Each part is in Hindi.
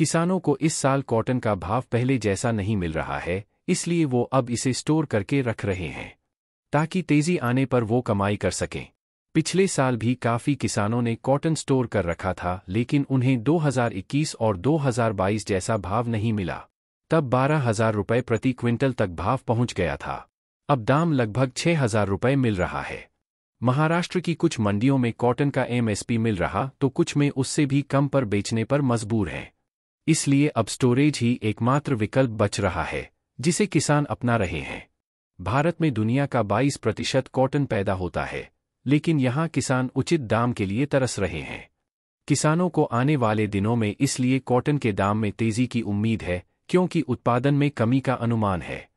किसानों को इस साल कॉटन का भाव पहले जैसा नहीं मिल रहा है इसलिए वो अब इसे स्टोर करके रख रहे हैं ताकि तेजी आने पर वो कमाई कर सकें पिछले साल भी काफ़ी किसानों ने कॉटन स्टोर कर रखा था लेकिन उन्हें 2021 और 2022 जैसा भाव नहीं मिला तब बारह हजार रुपये प्रति क्विंटल तक भाव पहुंच गया था अब दाम लगभग छह हजार रुपये मिल रहा है महाराष्ट्र की कुछ मंडियों में कॉटन का एमएसपी मिल रहा तो कुछ में उससे भी कम पर बेचने पर मजबूर हैं इसलिए अब स्टोरेज ही एकमात्र विकल्प बच रहा है जिसे किसान अपना रहे हैं भारत में दुनिया का 22 प्रतिशत कॉटन पैदा होता है लेकिन यहां किसान उचित दाम के लिए तरस रहे हैं किसानों को आने वाले दिनों में इसलिए कॉटन के दाम में तेजी की उम्मीद है क्योंकि उत्पादन में कमी का अनुमान है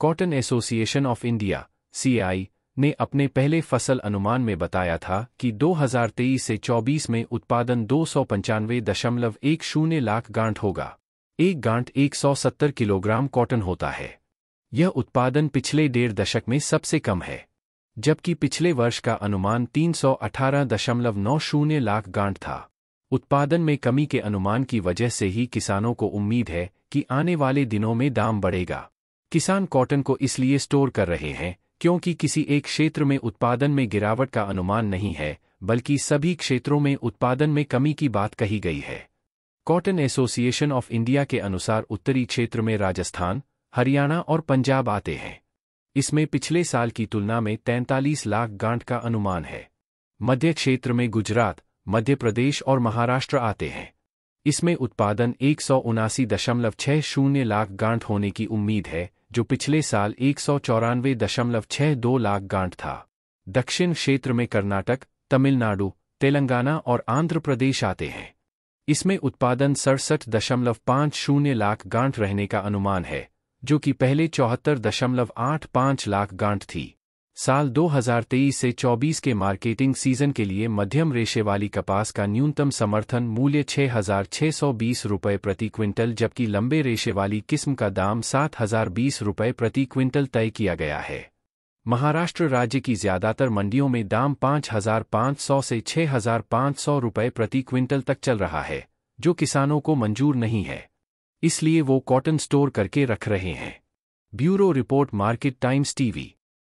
cotton association of India CI ने अपने पहले फसल अनुमान में बताया था कि 2023 से 24 में उत्पादन दो सौ पंचानवे दशमलव एक शून्य लाख गांठ होगा एक गांठ 170 किलोग्राम कॉटन होता है यह उत्पादन पिछले डेढ़ दशक में सबसे कम है जबकि पिछले वर्ष का अनुमान 318.90 लाख गांठ था उत्पादन में कमी के अनुमान की वजह से ही किसानों को उम्मीद है कि आने वाले दिनों में दाम बढ़ेगा किसान कॉटन को इसलिए स्टोर कर रहे हैं क्योंकि किसी एक क्षेत्र में उत्पादन में गिरावट का अनुमान नहीं है बल्कि सभी क्षेत्रों में उत्पादन में कमी की बात कही गई है कॉटन एसोसिएशन ऑफ इंडिया के अनुसार उत्तरी क्षेत्र में राजस्थान हरियाणा और पंजाब आते हैं इसमें पिछले साल की तुलना में तैंतालीस लाख गांठ का अनुमान है मध्य क्षेत्र में गुजरात मध्य प्रदेश और महाराष्ट्र आते हैं इसमें उत्पादन एक लाख गांठ होने की उम्मीद है जो पिछले साल एक सौ चौरानवे दशमलव छह दो लाख गांठ था दक्षिण क्षेत्र में कर्नाटक तमिलनाडु तेलंगाना और आंध्र प्रदेश आते हैं इसमें उत्पादन सड़सठ दशमलव पाँच शून्य लाख गांठ रहने का अनुमान है जो कि पहले चौहत्तर दशमलव आठ पांच लाख गांठ थी साल 2023 से 24 के मार्केटिंग सीजन के लिए मध्यम रेशे वाली कपास का न्यूनतम समर्थन मूल्य 6,620 रुपये प्रति क्विंटल जबकि लंबे रेशे वाली किस्म का दाम 7,020 रुपये प्रति क्विंटल तय किया गया है महाराष्ट्र राज्य की ज्यादातर मंडियों में दाम 5,500 से 6,500 रूपये प्रति क्विंटल तक चल रहा है जो किसानों को मंजूर नहीं है इसलिए वो कॉटन स्टोर करके रख रहे हैं bureau report market times TV